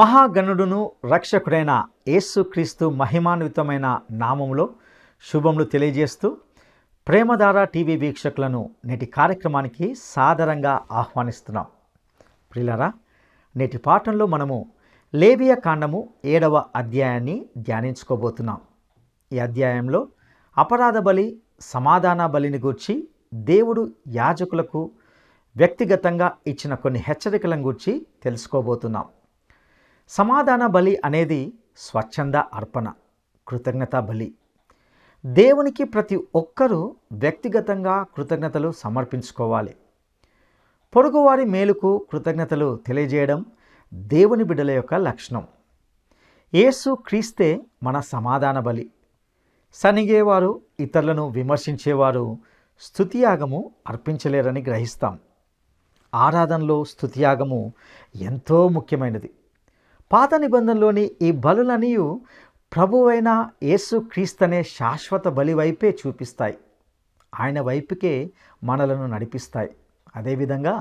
మహాగణుడును రక్షకుడైన యేసుక్రీస్తు మహిమాన్వితమైన నామంలో శుభములు తెలియజేస్తూ ప్రేమధార టీవీ వీక్షకులను నేటి కార్యక్రమానికి సాదరంగా ఆహ్వానిస్తున్నాం ప్రిలరా నేటి పాఠంలో మనము లేబియ కాండము ఏడవ అధ్యాయాన్ని ధ్యానించుకోబోతున్నాం ఈ అధ్యాయంలో అపరాధ బలి సమాధాన బలిని గూర్చి దేవుడు యాజకులకు వ్యక్తిగతంగా ఇచ్చిన కొన్ని హెచ్చరికలను గూర్చి తెలుసుకోబోతున్నాం సమాధాన బలి అనేది స్వచ్ఛంద అర్పణ కృతజ్ఞతా బలి దేవునికి ప్రతి ఒక్కరూ వ్యక్తిగతంగా కృతజ్ఞతలు సమర్పించుకోవాలి పొరుగువారి మేలుకు కృతజ్ఞతలు తెలియజేయడం దేవుని బిడ్డల యొక్క లక్షణం ఏసు క్రీస్తే మన సమాధాన బలి సనిగేవారు ఇతరులను విమర్శించేవారు స్థుతియాగము అర్పించలేరని గ్రహిస్తాం ఆరాధనలో స్థుతియాగము ఎంతో ముఖ్యమైనది పాత నిబంధనలోని ఈ బలులనియు ప్రభువైన యేసు క్రీస్తనే శాశ్వత బలి వైపే చూపిస్తాయి ఆయన వైపుకే మనలను నడిపిస్తాయి అదేవిధంగా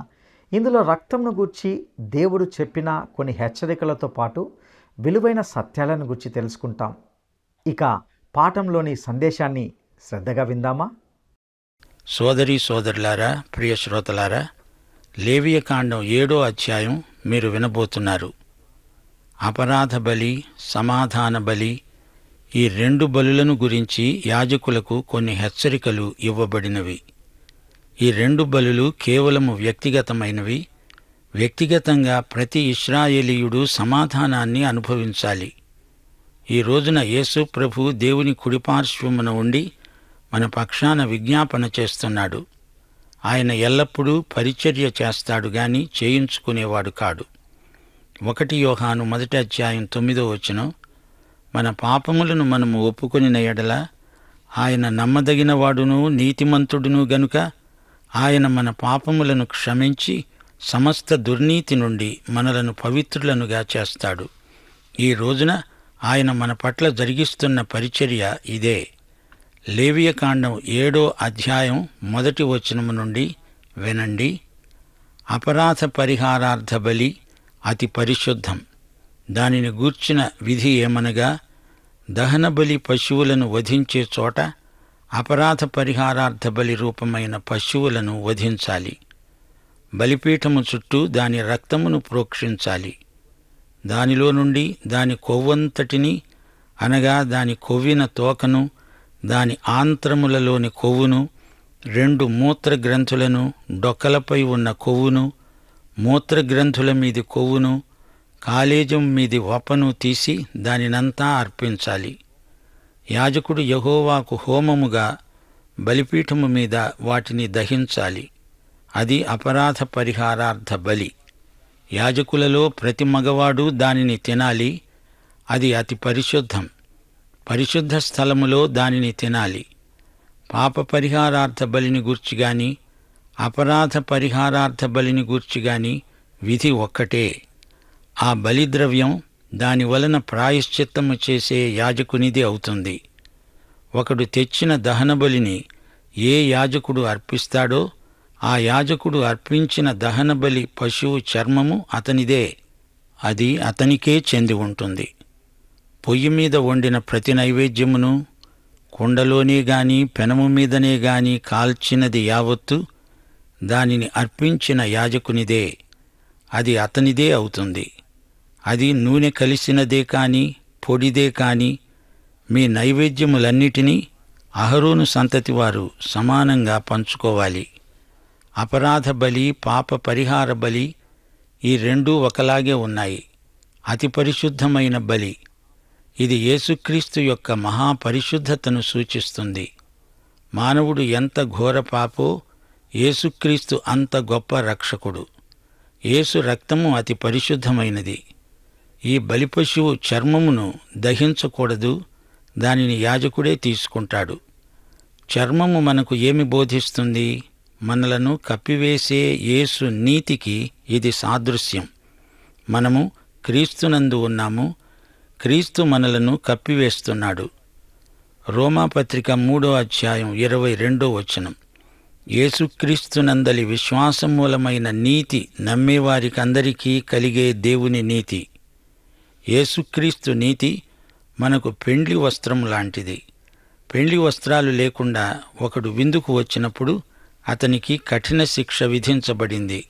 ఇందులో రక్తంను గుర్చి దేవుడు చెప్పిన కొన్ని హెచ్చరికలతో పాటు విలువైన సత్యాలను గుర్చి తెలుసుకుంటాం ఇక పాఠంలోని సందేశాన్ని శ్రద్ధగా విందామా సోదరి సోదరులారా ప్రియ శ్రోతలారా లేవియ కాండం ఏడో అధ్యాయం మీరు వినబోతున్నారు అపరాధ బలి సమాధాన బలి ఈ రెండు బలులను గురించి యాజకులకు కొన్ని హెచ్చరికలు ఇవ్వబడినవి ఈ రెండు బలులు కేవలము వ్యక్తిగతమైనవి వ్యక్తిగతంగా ప్రతి ఇస్రాయేలీయుడు సమాధానాన్ని అనుభవించాలి ఈ రోజున యేసు ప్రభు దేవుని కుడిపార్శ్వమున ఉండి మన పక్షాన విజ్ఞాపన చేస్తున్నాడు ఆయన ఎల్లప్పుడూ పరిచర్య చేస్తాడు గాని చేయించుకునేవాడు కాడు ఒకటి యోహాను మొదటి అధ్యాయం తొమ్మిదో వచ్చిన మన పాపములను మనము ఒప్పుకొని ఎడల ఆయన నమ్మదగిన వాడును నీతిమంతుడును గనుక ఆయన మన పాపములను క్షమించి సమస్త దుర్నీతి నుండి మనలను పవిత్రులనుగా చేస్తాడు ఈ రోజున ఆయన మన పట్ల జరిగిస్తున్న పరిచర్య ఇదే లేవియకాండం ఏడో అధ్యాయం మొదటి వచనము నుండి వినండి అపరాధ పరిహారార్థ బలి అతి పరిశుద్ధం దానిని గూర్చిన విధి ఏమనగా దహనబలి పశువులను వధించే చోట అపరాధ పరిహారార్థ బలి రూపమైన పశువులను వధించాలి బలిపీఠము చుట్టూ దాని రక్తమును ప్రోక్షించాలి దానిలో నుండి దాని కొవ్వంతటిని అనగా దాని కొవ్విన తోకను దాని ఆంత్రములలోని కొవ్వును రెండు మూత్రగ్రంథులను డొక్కలపై ఉన్న కొవ్వును మూత్రగ్రంథుల మీది కొవ్వును కాలేజం మీది వపను తీసి దానినంతా అర్పించాలి యాజకుడు యహోవాకు హోమముగా బలిపీఠము మీద వాటిని దహించాలి అది అపరాధ పరిహారార్థ బలి యాజకులలో ప్రతి మగవాడు దానిని తినాలి అది అతి పరిశుద్ధం పరిశుద్ధ స్థలములో దానిని తినాలి పాప పరిహారార్థ బలిని గూర్చి గాని అపరాధ పరిహారార్థ బలిని గూర్చి గాని విధి ఒక్కటే ఆ బలిద్రవ్యం దానివలన ప్రాయశ్చిత్తము చేసే యాజకునిది అవుతుంది ఒకడు తెచ్చిన దహనబలిని ఏ యాజకుడు అర్పిస్తాడో ఆ యాజకుడు అర్పించిన దహనబలి పశువు చర్మము అతనిదే అది అతనికే చెంది ఉంటుంది పొయ్యి మీద వండిన ప్రతి నైవేద్యమును కుండలోనే గాని పెనము మీదనే గాని కాల్చినది యావత్తు దానిని అర్పించిన యాజకునిదే అది అతనిదే అవుతుంది అది నూనె కలిసినదే కాని పొడిదే కాని మీ నైవేద్యములన్నిటినీ అహరోను సంతతి వారు సమానంగా పంచుకోవాలి అపరాధ బలి పాప పరిహార బలి ఈ రెండూ ఒకలాగే ఉన్నాయి అతి పరిశుద్ధమైన బలి ఇది యేసుక్రీస్తు యొక్క మహాపరిశుద్ధతను సూచిస్తుంది మానవుడు ఎంత ఘోర పాపో యేసుక్రీస్తు అంత గొప్ప రక్షకుడు యేసు రక్తము అతి పరిశుద్ధమైనది ఈ బలిపశువు చర్మమును దహించకూడదు దానిని యాజకుడే తీసుకుంటాడు చర్మము మనకు ఏమి బోధిస్తుంది మనలను కప్పివేసే యేసు నీతికి ఇది సాదృశ్యం మనము క్రీస్తునందు ఉన్నాము క్రీస్తు మనలను కప్పివేస్తున్నాడు రోమాపత్రిక మూడో అధ్యాయం ఇరవై రెండో వచనం యేసుక్రీస్తునందలి విశ్వాసమూలమైన నీతి నమ్మేవారికందరికీ కలిగే దేవుని నీతి యేసుక్రీస్తు నీతి మనకు పెండ్లి వస్త్రం లాంటిది పెండ్లి వస్త్రాలు లేకుండా ఒకడు విందుకు వచ్చినప్పుడు అతనికి కఠిన శిక్ష విధించబడింది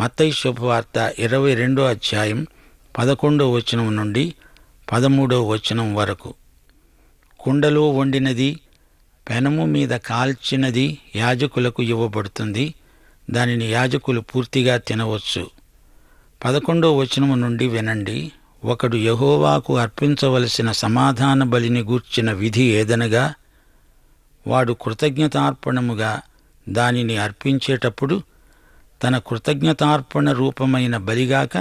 మత్తై శుభవార్త ఇరవై రెండో అధ్యాయం పదకొండో వచనం నుండి పదమూడో వచనం వరకు కుండలో వండినది పెనము మీద కాల్చినది యాజకులకు ఇవ్వబడుతుంది దానిని యాజకులు పూర్తిగా తినవచ్చు పదకొండో వచనము నుండి వినండి ఒకడు యహోవాకు అర్పించవలసిన సమాధాన బలిని గూర్చిన విధి ఏదనగా వాడు కృతజ్ఞతార్పణముగా దానిని అర్పించేటప్పుడు తన కృతజ్ఞతార్పణ రూపమైన బలిగాక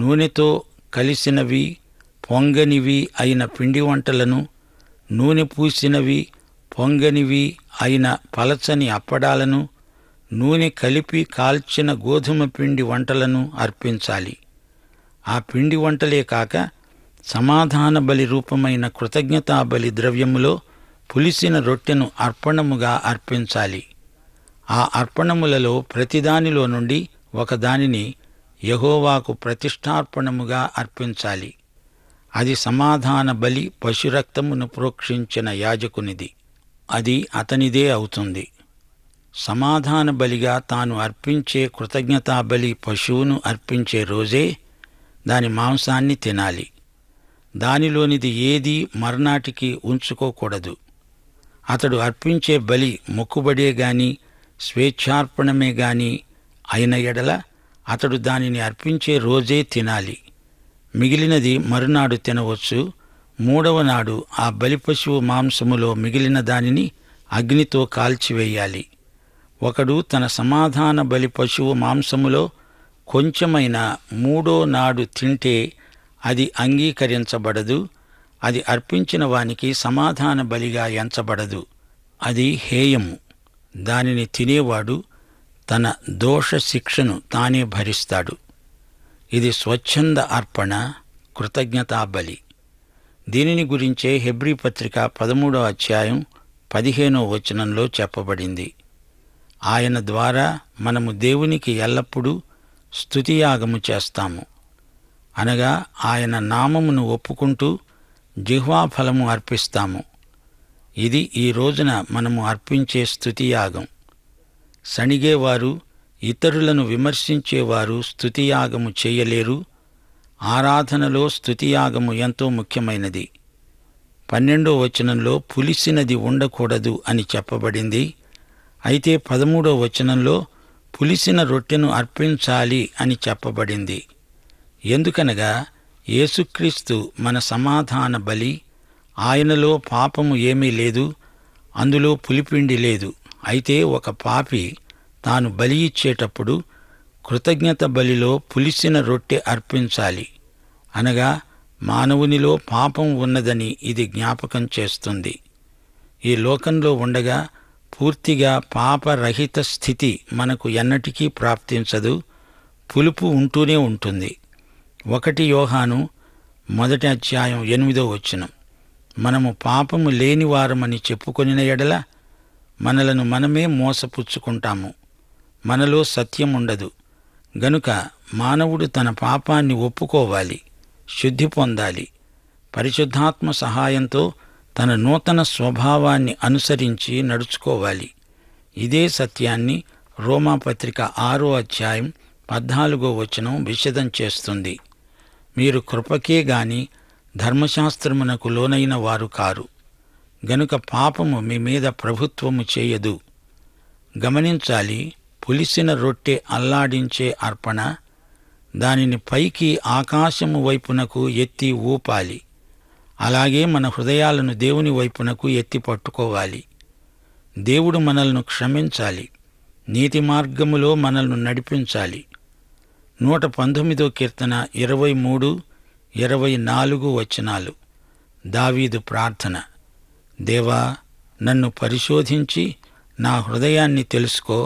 నూనెతో కలిసినవి పొంగనివి అయిన పిండి వంటలను నూనె పూసినవి పొంగనివి అయిన పలచని అప్పడాలను నూనె కలిపి కాల్చిన గోధుమ పిండి వంటలను అర్పించాలి ఆ పిండి వంటలే కాక సమాధాన బలి రూపమైన కృతజ్ఞతాబలి ద్రవ్యములో పులిసిన రొట్టెను అర్పణముగా అర్పించాలి ఆ అర్పణములలో ప్రతిదానిలో నుండి ఒకదానిని యహోవాకు ప్రతిష్టార్పణముగా అర్పించాలి అది సమాధాన బలి పశురక్తమును ప్రోక్షించిన యాజకునిది అది అతనిదే అవుతుంది సమాధాన బలిగా తాను అర్పించే కృతజ్ఞతాబలి పశువును అర్పించే రోజే దాని మాంసాన్ని తినాలి దానిలోనిది ఏదీ మర్నాటికి ఉంచుకోకూడదు అతడు అర్పించే బలి మొక్కుబడే గాని స్వేచ్ఛార్పణమే గాని అయిన ఎడల అతడు దానిని అర్పించే రోజే తినాలి మిగిలినది మరునాడు తినవచ్చు మూడవ నాడు ఆ బలిపశువు మాంసములో మిగిలిన దానిని అగ్నితో కాల్చివేయాలి ఒకడు తన సమాధాన బలి పశువు మాంసములో కొంచెమైన మూడో నాడు తింటే అది అంగీకరించబడదు అది అర్పించిన వానికి సమాధాన బలిగా ఎంచబడదు అది హేయము దానిని తినేవాడు తన దోష శిక్షను తానే భరిస్తాడు ఇది స్వచ్ఛంద అర్పణ కృతజ్ఞతా బలి దీనిని గురించే హెబ్రీ పత్రిక పదమూడో అధ్యాయం పదిహేనో వచనంలో చెప్పబడింది ఆయన ద్వారా మనము దేవునికి ఎల్లప్పుడూ స్థుతియాగము చేస్తాము అనగా ఆయన నామమును ఒప్పుకుంటూ జిహ్వాఫలము అర్పిస్తాము ఇది ఈ రోజున మనము అర్పించే స్థుతియాగం సణిగేవారు ఇతరులను విమర్శించేవారు స్థుతియాగము చేయలేరు ఆరాధనలో స్థుతియాగము ఎంతో ముఖ్యమైనది పన్నెండో వచనంలో పులిసినది ఉండకూడదు అని చెప్పబడింది అయితే పదమూడో వచనంలో పులిసిన రొట్టెను అర్పించాలి అని చెప్పబడింది ఎందుకనగా యేసుక్రీస్తు మన సమాధాన బలి ఆయనలో పాపము ఏమీ లేదు అందులో పులిపిండి లేదు అయితే ఒక పాపి తాను బలి ఇచ్చేటప్పుడు కృతజ్ఞత బలిలో పులిసిన రొట్టె అర్పించాలి అనగా మానవునిలో పాపం ఉన్నదని ఇది జ్ఞాపకం చేస్తుంది ఈ లోకంలో ఉండగా పూర్తిగా పాపరహిత స్థితి మనకు ఎన్నటికీ ప్రాప్తించదు పులుపు ఉంటూనే ఉంటుంది ఒకటి యోహాను మొదటి అధ్యాయం ఎనిమిదో వచ్చినం మనము పాపము లేనివారమని చెప్పుకొనిన ఎడల మనలను మనమే మోసపుచ్చుకుంటాము మనలో సత్యం ఉండదు గనుక మానవుడు తన పాపాన్ని ఒప్పుకోవాలి శుద్ధి పొందాలి పరిశుద్ధాత్మ సహాయంతో తన నూతన స్వభావాన్ని అనుసరించి నడుచుకోవాలి ఇదే సత్యాన్ని రోమాపత్రిక ఆరో అధ్యాయం పద్నాలుగో వచనం విషదం చేస్తుంది మీరు కృపకే గాని ధర్మశాస్త్రమునకు లోనైన వారు కారు గనుక పాపము మీ మీద ప్రభుత్వము చేయదు గమనించాలి పులిసిన రొట్టె అల్లాడించే అర్పణ దానిని పైకి ఆకాశము వైపునకు ఎత్తి ఊపాలి అలాగే మన హృదయాలను దేవుని వైపునకు ఎత్తి పట్టుకోవాలి దేవుడు మనల్ని క్షమించాలి నీతి మార్గములో మనల్ని నడిపించాలి నూట పంతొమ్మిదో కీర్తన ఇరవై మూడు ఇరవై నాలుగు వచనాలు దావీదు ప్రార్థన దేవా నన్ను పరిశోధించి నా హృదయాన్ని తెలుసుకో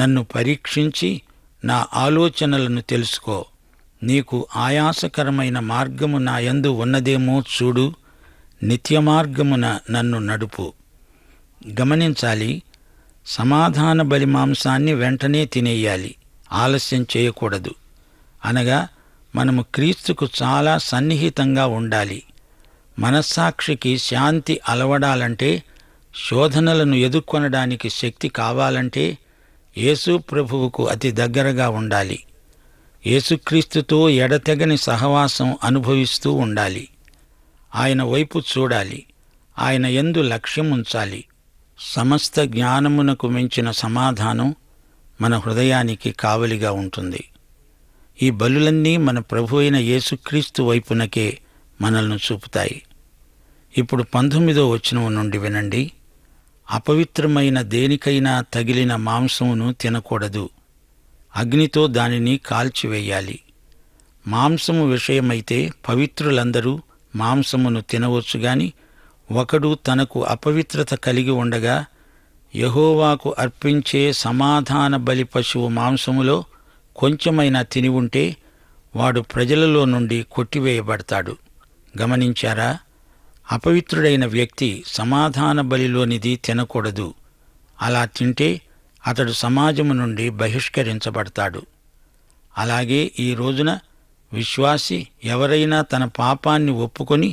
నన్ను పరీక్షించి నా ఆలోచనలను తెలుసుకో నీకు ఆయాసకరమైన మార్గము నాయందు ఉన్నదేమో చూడు నిత్యమార్గమున నన్ను నడుపు గమనించాలి సమాధాన బలి మాంసాన్ని వెంటనే తినేయాలి ఆలస్యం చేయకూడదు అనగా మనము క్రీస్తుకు చాలా సన్నిహితంగా ఉండాలి మనస్సాక్షికి శాంతి అలవడాలంటే శోధనలను ఎదుర్కొనడానికి శక్తి కావాలంటే యేసు ప్రభువుకు అతి దగ్గరగా ఉండాలి యేసుక్రీస్తుతో ఎడతెగని సహవాసం అనుభవిస్తూ ఉండాలి ఆయన వైపు చూడాలి ఆయన ఎందు లక్ష్యం ఉంచాలి సమస్త జ్ఞానమునకు మించిన సమాధానం మన హృదయానికి కావలిగా ఉంటుంది ఈ బలులన్నీ మన ప్రభు అయిన యేసుక్రీస్తు వైపునకే మనల్ని చూపుతాయి ఇప్పుడు పంతొమ్మిదో వచనం నుండి వినండి అపవిత్రమైన దేనికైనా తగిలిన మాంసమును తినకూడదు అగ్నితో దానిని కాల్చివేయాలి మాంసము విషయమైతే పవిత్రులందరూ మాంసమును తినవచ్చు ఒకడు తనకు అపవిత్రత కలిగి ఉండగా యహోవాకు అర్పించే సమాధాన బలి పశువు మాంసములో కొంచెమైనా తిని ఉంటే వాడు ప్రజలలో నుండి కొట్టివేయబడతాడు గమనించారా అపవిత్రుడైన వ్యక్తి సమాధాన బలిలోనిది తినకూడదు అలా తింటే అతడు సమాజము నుండి బహిష్కరించబడతాడు అలాగే ఈ రోజున విశ్వాసి ఎవరైనా తన పాపాన్ని ఒప్పుకొని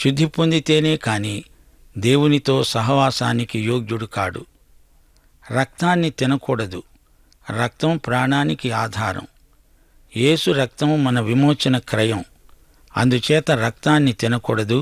శుద్ధి పొందితేనే కాని దేవునితో సహవాసానికి యోగ్యుడు కాడు రక్తాన్ని తినకూడదు రక్తం ప్రాణానికి ఆధారం యేసు రక్తం మన విమోచన క్రయం అందుచేత రక్తాన్ని తినకూడదు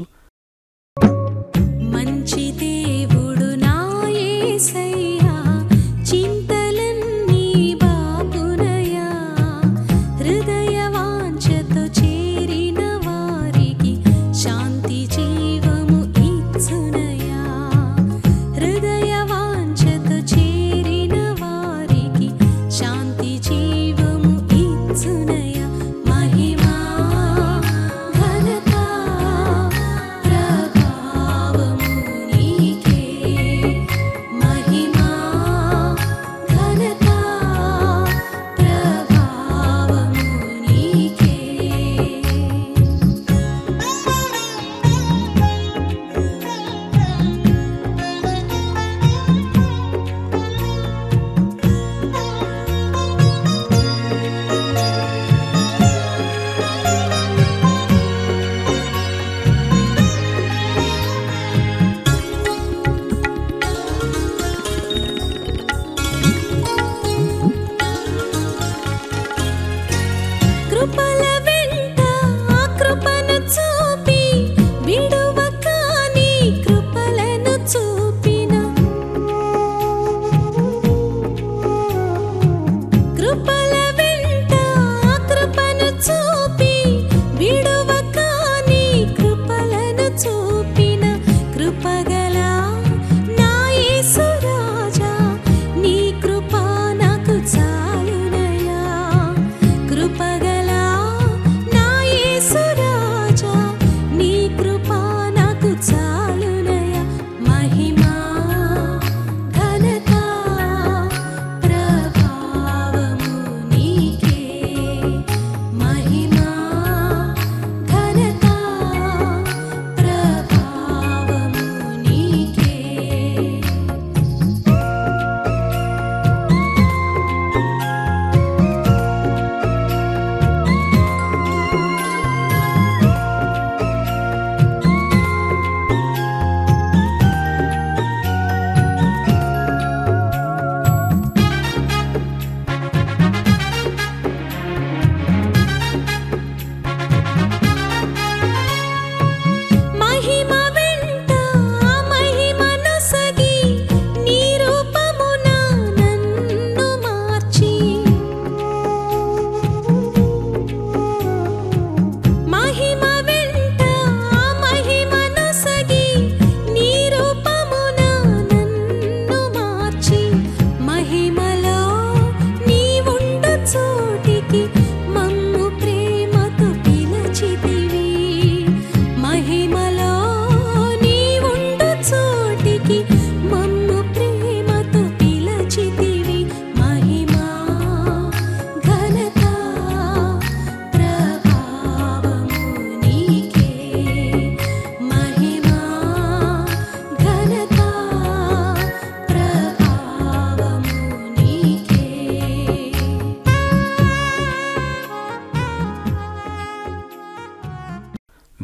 नहीं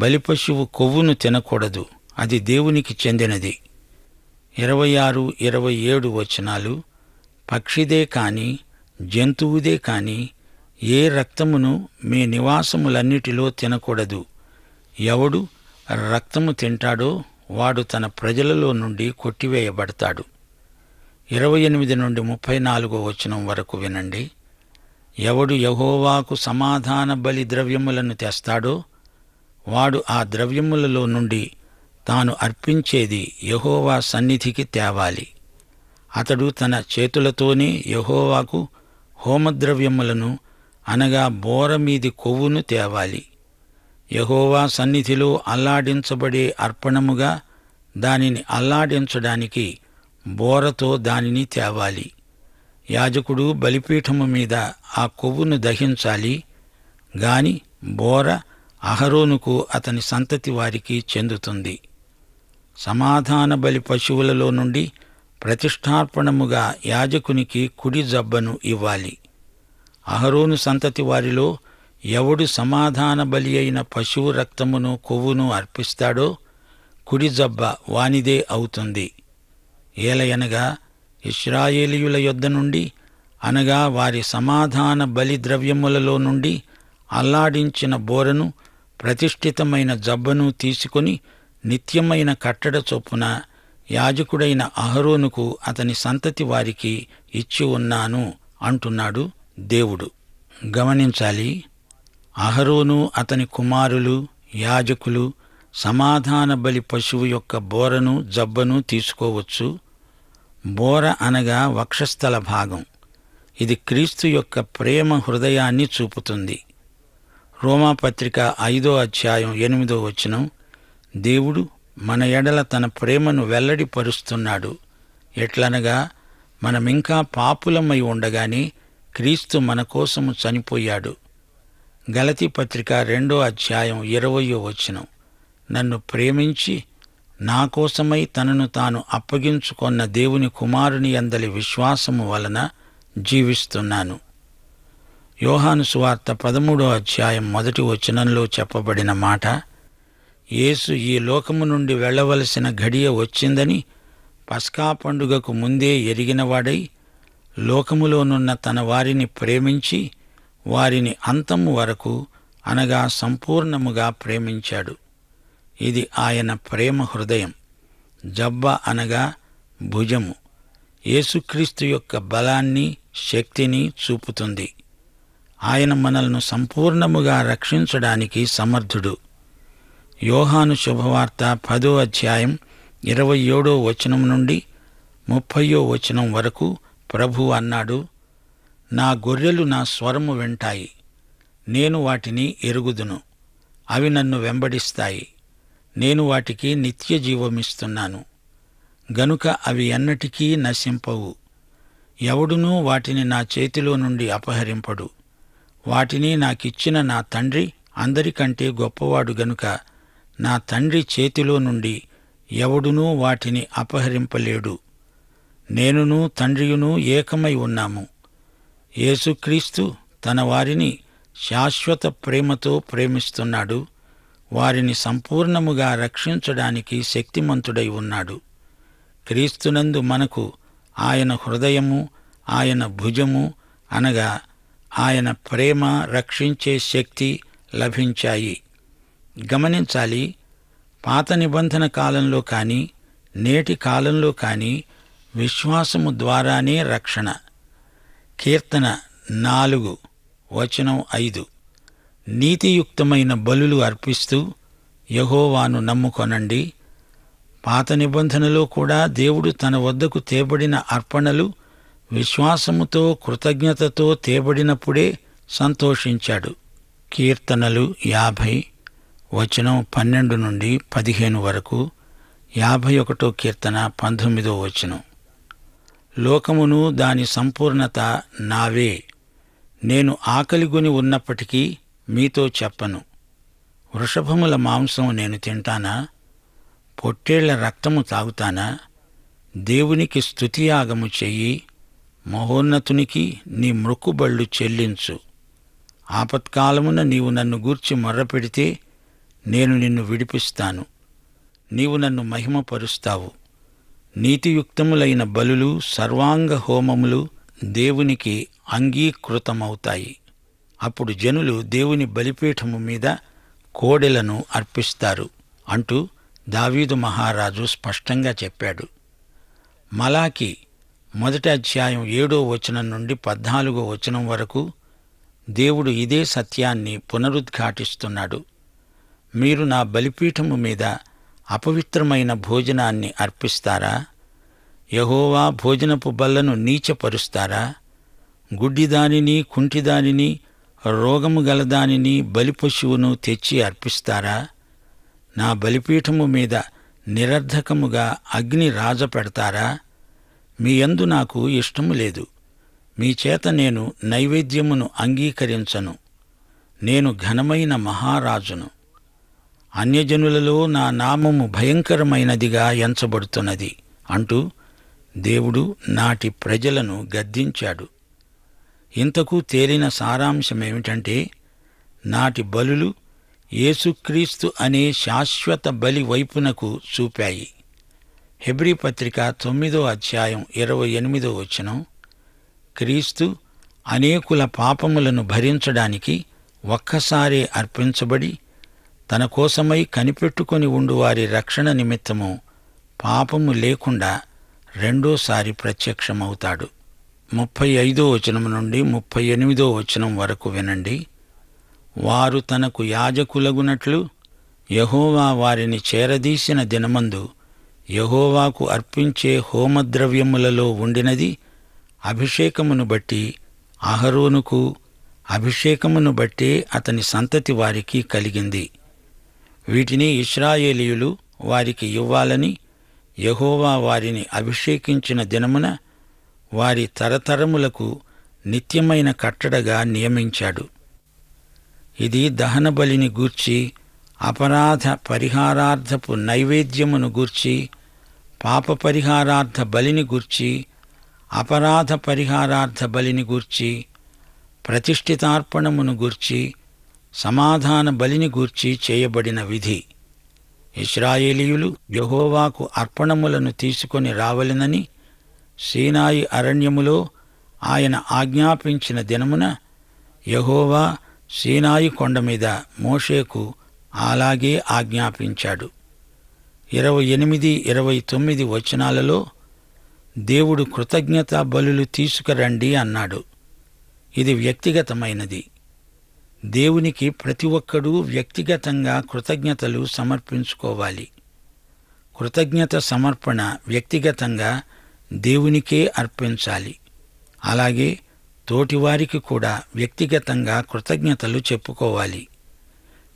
బలిపశువు కొవ్వును తినకూడదు అది దేవునికి చెందినది ఇరవై ఆరు ఇరవై ఏడు వచనాలు పక్షిదే కాని జంతువుదే కాని ఏ రక్తమును మీ నివాసములన్నిటిలో తినకూడదు ఎవడు రక్తము తింటాడో వాడు తన ప్రజలలో నుండి కొట్టివేయబడతాడు ఇరవై ఎనిమిది నుండి ముప్పై నాలుగో వచనం వరకు వినండి ఎవడు యహోవాకు సమాధాన బలి ద్రవ్యములను తెస్తాడో వాడు ఆ ద్రవ్యములలో నుండి తాను అర్పించేది యహోవా సన్నిధికి తేవాలి అతడు తన చేతులతోనే యహోవాకు హోమద్రవ్యములను అనగా బోర మీది కొవ్వును తేవాలి యహోవా సన్నిధిలో అల్లాడించబడే అర్పణముగా దానిని అల్లాడించడానికి బోరతో దానిని తేవాలి యాజకుడు బలిపీఠము మీద ఆ కొవ్వును దహించాలి గాని బోర అహరోనుకు అతని సంతతి వారికి చెందుతుంది సమాధాన బలి పశువులలో నుండి ప్రతిష్టార్పణముగా యాజకునికి కుడి జబ్బను ఇవ్వాలి అహరోను సంతతి వారిలో ఎవడు సమాధాన బలి అయిన పశువు రక్తమును కొవ్వును అర్పిస్తాడో కుడి జబ్బ వానిదే అవుతుంది ఏలయనగా ఇస్రాయేలీయుల యొద్ద నుండి అనగా వారి సమాధాన బలి ద్రవ్యములలో నుండి అల్లాడించిన బోరను ప్రతిష్ఠితమైన జబ్బను తీసుకుని నిత్యమైన కట్టడ చొప్పున యాజకుడైన అహరోనుకు అతని సంతతి వారికి ఇచ్చి ఉన్నాను అంటున్నాడు దేవుడు గమనించాలి అహరోను అతని కుమారులు యాజకులు సమాధాన బలి పశువు యొక్క బోరను జబ్బను తీసుకోవచ్చు బోర అనగా వక్షస్థల భాగం ఇది క్రీస్తు యొక్క ప్రేమ హృదయాన్ని చూపుతుంది రోమాపత్రిక ఐదో అధ్యాయం ఎనిమిదో వచనం దేవుడు మన ఎడల తన ప్రేమను వెల్లడిపరుస్తున్నాడు ఎట్లనగా మనమింకా పాపులమై ఉండగానే క్రీస్తు మన కోసము చనిపోయాడు గలతి పత్రిక రెండో అధ్యాయం ఇరవయో వచనం నన్ను ప్రేమించి నా కోసమై తనను తాను అప్పగించుకొన్న దేవుని కుమారుని అందలి విశ్వాసము వలన జీవిస్తున్నాను యోహాను సువార్త పదమూడో అధ్యాయం మొదటి వచనంలో చెప్పబడిన మాట యేసు ఈ లోకము నుండి వెళ్ళవలసిన ఘడియ వచ్చిందని పస్కా పండుగకు ముందే ఎరిగినవాడై లోకములోనున్న తన వారిని ప్రేమించి వారిని అంతము వరకు అనగా సంపూర్ణముగా ప్రేమించాడు ఇది ఆయన ప్రేమ హృదయం జబ్బ అనగా భుజము యేసుక్రీస్తు యొక్క బలాన్ని శక్తిని చూపుతుంది ఆయన మనల్ని సంపూర్ణముగా రక్షించడానికి సమర్థుడు యోహాను శుభవార్త పదో అధ్యాయం ఇరవై ఏడో వచనం నుండి ముప్పయో వచనం వరకు ప్రభు అన్నాడు నా గొర్రెలు నా స్వరము వింటాయి నేను వాటిని ఎరుగుదును అవి నన్ను వెంబడిస్తాయి నేను వాటికి నిత్య జీవమిస్తున్నాను గనుక అవి ఎన్నటికీ నశింపవు ఎవడునూ వాటిని నా చేతిలో నుండి అపహరింపడు వాటిని నాకిచ్చిన నా తండ్రి అందరికంటే గొప్పవాడు గనుక నా తండ్రి చేతిలో నుండి ఎవడునూ వాటిని అపహరింపలేడు నేనునూ తండ్రియును ఏకమై ఉన్నాము యేసుక్రీస్తు తన వారిని శాశ్వత ప్రేమతో ప్రేమిస్తున్నాడు వారిని సంపూర్ణముగా రక్షించడానికి శక్తిమంతుడై ఉన్నాడు క్రీస్తునందు మనకు ఆయన హృదయము ఆయన భుజము అనగా ఆయన ప్రేమ రక్షించే శక్తి లభించాయి గమనించాలి పాత నిబంధన కాలంలో కానీ నేటి కాలంలో కానీ విశ్వాసము ద్వారానే రక్షణ కీర్తన నాలుగు వచనం ఐదు నీతియుక్తమైన బలులు అర్పిస్తూ యహోవాను నమ్ముకొనండి పాత నిబంధనలో కూడా దేవుడు తన వద్దకు తేబడిన అర్పణలు విశ్వాసముతో కృతజ్ఞతతో తేబడినప్పుడే సంతోషించాడు కీర్తనలు యాభై వచనం పన్నెండు నుండి పదిహేను వరకు యాభై ఒకటో కీర్తన పంతొమ్మిదో వచనం లోకమును దాని సంపూర్ణత నావే నేను ఆకలిగొని ఉన్నప్పటికీ మీతో చెప్పను వృషభముల మాంసం నేను తింటానా పొట్టేళ్ల రక్తము తాగుతానా దేవునికి స్తుతియాగము చెయ్యి మహోన్నతునికి నీ మృక్కుబళ్ళు చెల్లించు ఆపత్కాలమున నీవు నన్ను గూర్చి మొర్రపెడితే నేను నిన్ను విడిపిస్తాను నీవు నన్ను మహిమపరుస్తావు నీతియుక్తములైన బలులు సర్వాంగ హోమములు దేవునికి అంగీకృతమవుతాయి అప్పుడు జనులు దేవుని బలిపీఠము మీద కోడెలను అర్పిస్తారు అంటూ దావీదు మహారాజు స్పష్టంగా చెప్పాడు మలాకి మొదటి అధ్యాయం ఏడో వచనం నుండి పద్నాలుగో వచనం వరకు దేవుడు ఇదే సత్యాన్ని పునరుద్ఘాటిస్తున్నాడు మీరు నా బలిపీఠము మీద అపవిత్రమైన భోజనాన్ని అర్పిస్తారా యహోవా భోజనపు బల్లను నీచపరుస్తారా గుడ్డిదానిని కుంటిదానిని రోగము గలదానిని బలి పశువును తెచ్చి అర్పిస్తారా నా బలిపీఠము మీద నిరర్ధకముగా అగ్ని రాజపెడతారా మీయందు నాకు ఇష్టము లేదు మీ చేత నేను నైవేద్యమును అంగీకరించను నేను ఘనమైన మహారాజును అన్యజనులలో నా నామము భయంకరమైనదిగా ఎంచబడుతున్నది అంటూ దేవుడు నాటి ప్రజలను గద్దించాడు ఇంతకు తేలిన సారాంశమేమిటంటే నాటి బలులు యేసుక్రీస్తు అనే శాశ్వత బలి వైపునకు చూపాయి హెబ్రి పత్రిక తొమ్మిదో అధ్యాయం ఇరవై ఎనిమిదో వచనం క్రీస్తు అనేకుల పాపములను భరించడానికి ఒక్కసారే అర్పించబడి తన కోసమై కనిపెట్టుకొని ఉండువారి రక్షణ నిమిత్తము పాపము లేకుండా రెండోసారి ప్రత్యక్షమవుతాడు ముప్పై ఐదో వచనం నుండి ముప్పై ఎనిమిదో వచనం వరకు వినండి వారు తనకు యాజకులగునట్లు యహోవా వారిని చేరదీసిన దినమందు యహోవాకు అర్పించే హోమద్రవ్యములలో ఉండినది అభిషేకమును బట్టి అహరోనుకు అభిషేకమును బట్టే అతని సంతతి వారికి కలిగింది వీటిని ఇస్రాయేలీయులు వారికి ఇవ్వాలని యహోవా వారిని అభిషేకించిన దినమున వారి తరతరములకు నిత్యమైన కట్టడగా నియమించాడు ఇది దహనబలిని గూర్చి అపరాధ పరిహారార్థపు నైవేద్యమును గూర్చి పాప పరిహారార్థ బలిని గూర్చి అపరాధ పరిహారార్థ బలిని గూర్చి ప్రతిష్ఠితార్పణమును గూర్చి సమాధాన బలిని గూర్చి చేయబడిన విధి ఇస్రాయేలీయులు యహోవాకు అర్పణములను తీసుకొని రావలెనని సీనాయి అరణ్యములో ఆయన ఆజ్ఞాపించిన దినమున యహోవా సీనాయి కొండ మీద మోషేకు అలాగే ఆజ్ఞాపించాడు ఇరవై ఎనిమిది ఇరవై తొమ్మిది వచనాలలో దేవుడు కృతజ్ఞత బలులు తీసుకురండి అన్నాడు ఇది వ్యక్తిగతమైనది దేవునికి ప్రతి ఒక్కడూ వ్యక్తిగతంగా కృతజ్ఞతలు సమర్పించుకోవాలి కృతజ్ఞత సమర్పణ వ్యక్తిగతంగా దేవునికే అర్పించాలి అలాగే తోటివారికి కూడా వ్యక్తిగతంగా కృతజ్ఞతలు చెప్పుకోవాలి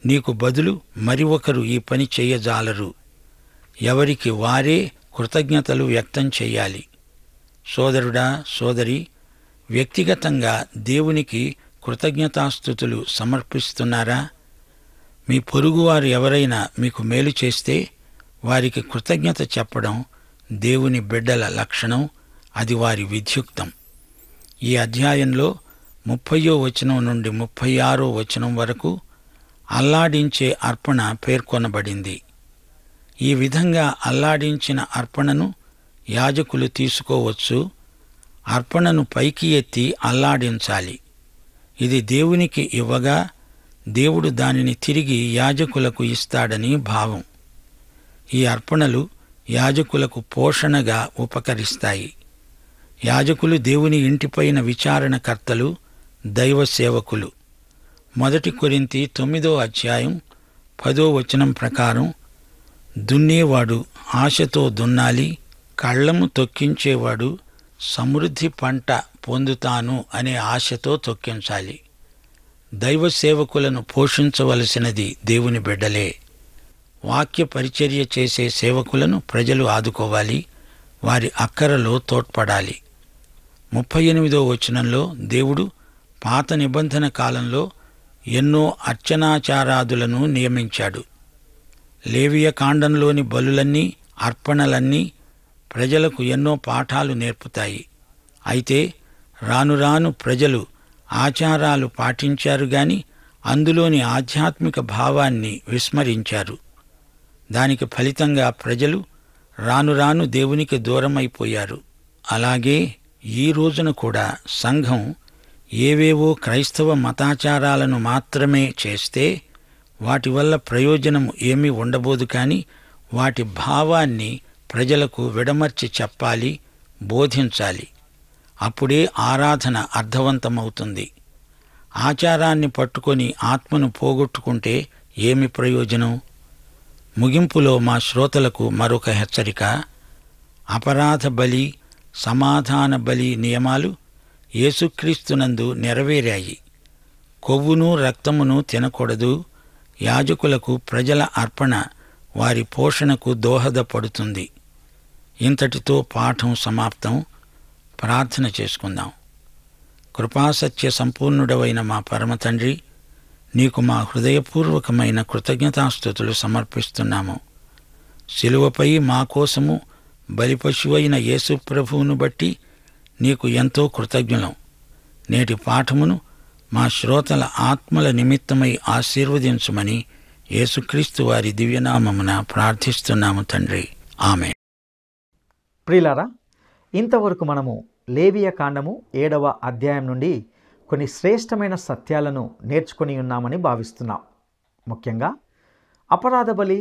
నీకు బదులు మరి ఒకరు ఈ పని చేయజాలరు ఎవరికి వారే కృతజ్ఞతలు వ్యక్తం చేయాలి సోదరుడా సోదరి వ్యక్తిగతంగా దేవునికి కృతజ్ఞతాస్థుతులు సమర్పిస్తున్నారా మీ పొరుగువారు ఎవరైనా మీకు మేలు చేస్తే వారికి కృతజ్ఞత చెప్పడం దేవుని బిడ్డల లక్షణం అది వారి విధ్యుక్తం ఈ అధ్యాయంలో ముప్పయో వచనం నుండి ముప్పై ఆరో వచనం వరకు అల్లాడించే అర్పణ పేర్కొనబడింది ఈ విధంగా అల్లాడించిన అర్పణను యాజకులు తీసుకోవచ్చు అర్పణను పైకి ఎత్తి అల్లాడించాలి ఇది దేవునికి ఇవ్వగా దేవుడు దానిని తిరిగి యాజకులకు ఇస్తాడని భావం ఈ అర్పణలు యాజకులకు పోషణగా ఉపకరిస్తాయి యాజకులు దేవుని ఇంటిపైన విచారణకర్తలు దైవ సేవకులు మొదటి కొరింతి తొమ్మిదో అధ్యాయం పదో వచనం ప్రకారం దున్నేవాడు ఆశతో దున్నాలి కళ్ళము తొక్కించేవాడు సమృద్ధి పంట పొందుతాను అనే ఆశతో తొక్కించాలి దైవ సేవకులను పోషించవలసినది దేవుని బిడ్డలే వాక్య పరిచర్య చేసే సేవకులను ప్రజలు ఆదుకోవాలి వారి అక్కరలో తోడ్పడాలి ముప్పై ఎనిమిదో వచనంలో దేవుడు పాత నిబంధన కాలంలో ఎన్నో అర్చనాచారాదులను నియమించాడు లేవియ కాండంలోని బలులన్నీ అర్పణలన్నీ ప్రజలకు ఎన్నో పాఠాలు నేర్పుతాయి అయితే రాను రాను ప్రజలు ఆచారాలు పాటించారు గాని అందులోని ఆధ్యాత్మిక భావాన్ని విస్మరించారు దానికి ఫలితంగా ప్రజలు రాను రాను దేవునికి దూరమైపోయారు అలాగే ఈ రోజున కూడా సంఘం ఏవేవో క్రైస్తవ మతాచారాలను మాత్రమే చేస్తే వాటి వల్ల ప్రయోజనం ఏమీ ఉండబోదు కానీ వాటి భావాన్ని ప్రజలకు విడమర్చి చెప్పాలి బోధించాలి అప్పుడే ఆరాధన అర్థవంతమవుతుంది ఆచారాన్ని పట్టుకొని ఆత్మను పోగొట్టుకుంటే ఏమి ప్రయోజనం ముగింపులో మా శ్రోతలకు మరొక హెచ్చరిక అపరాధ బలి సమాధాన బలి నియమాలు యేసుక్రీస్తునందు నెరవేరాయి కొవ్వును రక్తమును తినకూడదు యాజకులకు ప్రజల అర్పణ వారి పోషణకు దోహదపడుతుంది ఇంతటితో పాఠం సమాప్తం ప్రార్థన చేసుకుందాం కృపాసత్య సంపూర్ణుడవైన మా పరమతండ్రి నీకు మా హృదయపూర్వకమైన కృతజ్ఞతాస్థుతులు సమర్పిస్తున్నాము శిలువపై మా కోసము బలిపశువైన యేసుప్రభువును బట్టి నీకు ఎంతో కృతజ్ఞులం నేటి పాఠమును మా శ్రోతల ఆత్మల నిమిత్తమై ఆశీర్వదించమని యేసుక్రీస్తు వారి దివ్యనామమున ప్రార్థిస్తున్నాము తండ్రి ఆమె ప్రియులారా ఇంతవరకు మనము లేవియ కాండము ఏడవ అధ్యాయం నుండి కొన్ని శ్రేష్టమైన సత్యాలను నేర్చుకొని ఉన్నామని భావిస్తున్నాం ముఖ్యంగా అపరాధ బలి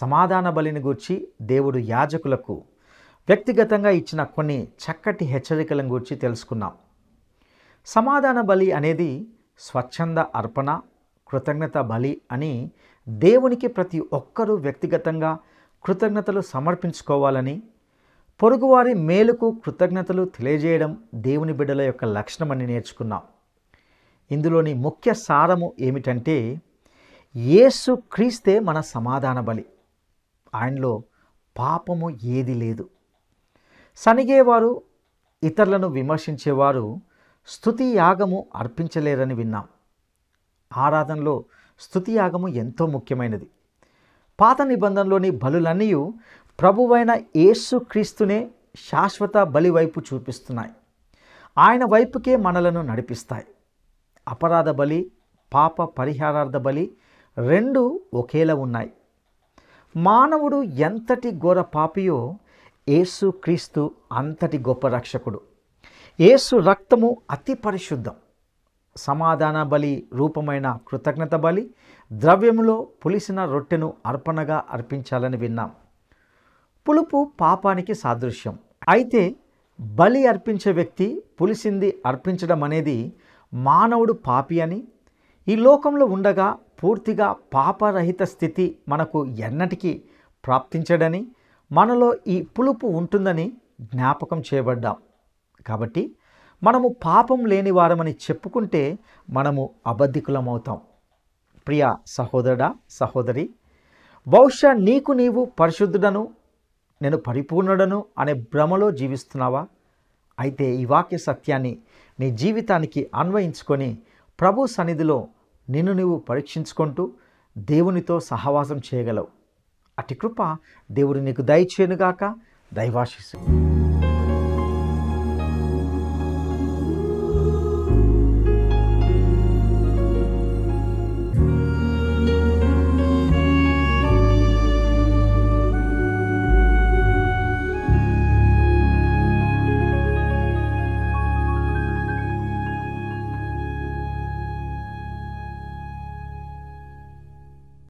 సమాధాన బలిని గూర్చి దేవుడు యాజకులకు వ్యక్తిగతంగా ఇచ్చిన కొన్ని చక్కటి హెచ్చరికల గురించి తెలుసుకున్నాం సమాధాన బలి అనేది స్వచ్ఛంద అర్పణ కృతజ్ఞత బలి అని దేవునికి ప్రతి ఒక్కరూ వ్యక్తిగతంగా కృతజ్ఞతలు సమర్పించుకోవాలని పొరుగువారి మేలుకు కృతజ్ఞతలు తెలియజేయడం దేవుని బిడ్డల యొక్క లక్షణమని నేర్చుకున్నాం ఇందులోని ముఖ్య సారము ఏమిటంటే ఏసు క్రీస్తే మన సమాధాన బలి ఆయనలో పాపము ఏది లేదు సనిగేవారు ఇతరులను విమర్శించేవారు స్థుతి యాగము అర్పించలేరని విన్నాం ఆరాధనలో స్థుతి యాగము ఎంతో ముఖ్యమైనది పాత నిబంధనలోని బలులన్నీ ప్రభువైన యేసుక్రీస్తునే శాశ్వత బలి వైపు చూపిస్తున్నాయి ఆయన వైపుకే మనలను నడిపిస్తాయి అపరాధ బలి పాప పరిహారార్థ బలి రెండు ఒకేలా ఉన్నాయి మానవుడు ఎంతటి ఘోర పాపియో యేసు క్రీస్తు అంతటి గొప్ప రక్షకుడు ఏసు రక్తము అతి పరిశుద్ధం సమాధాన బలి రూపమైన కృతజ్ఞత బలి ద్రవ్యంలో పులిసిన రొట్టెను అర్పణగా అర్పించాలని విన్నాం పులుపు పాపానికి సాదృశ్యం అయితే బలి అర్పించే వ్యక్తి పులిసింది అర్పించడం అనేది మానవుడు పాపి అని ఈ లోకంలో ఉండగా పూర్తిగా పాపరహిత స్థితి మనకు ఎన్నటికీ ప్రాప్తించడని మనలో ఈ పులుపు ఉంటుందని జ్ఞాపకం చేయబడ్డాం కాబట్టి మనము పాపం లేని వారమని చెప్పుకుంటే మనము అబద్ధికులమవుతాం ప్రియ సహోదరుడా సహోదరి బహుశా నీకు నీవు పరిశుద్ధుడను నేను పరిపూర్ణుడను అనే భ్రమలో జీవిస్తున్నావా అయితే ఈ వాక్య సత్యాన్ని నీ జీవితానికి అన్వయించుకొని ప్రభు సన్నిధిలో నిన్ను నీవు పరీక్షించుకుంటూ దేవునితో సహవాసం చేయగలవు అతి కృప దేవుడు నీకు దయచేనుగాక దైవాశీస్సు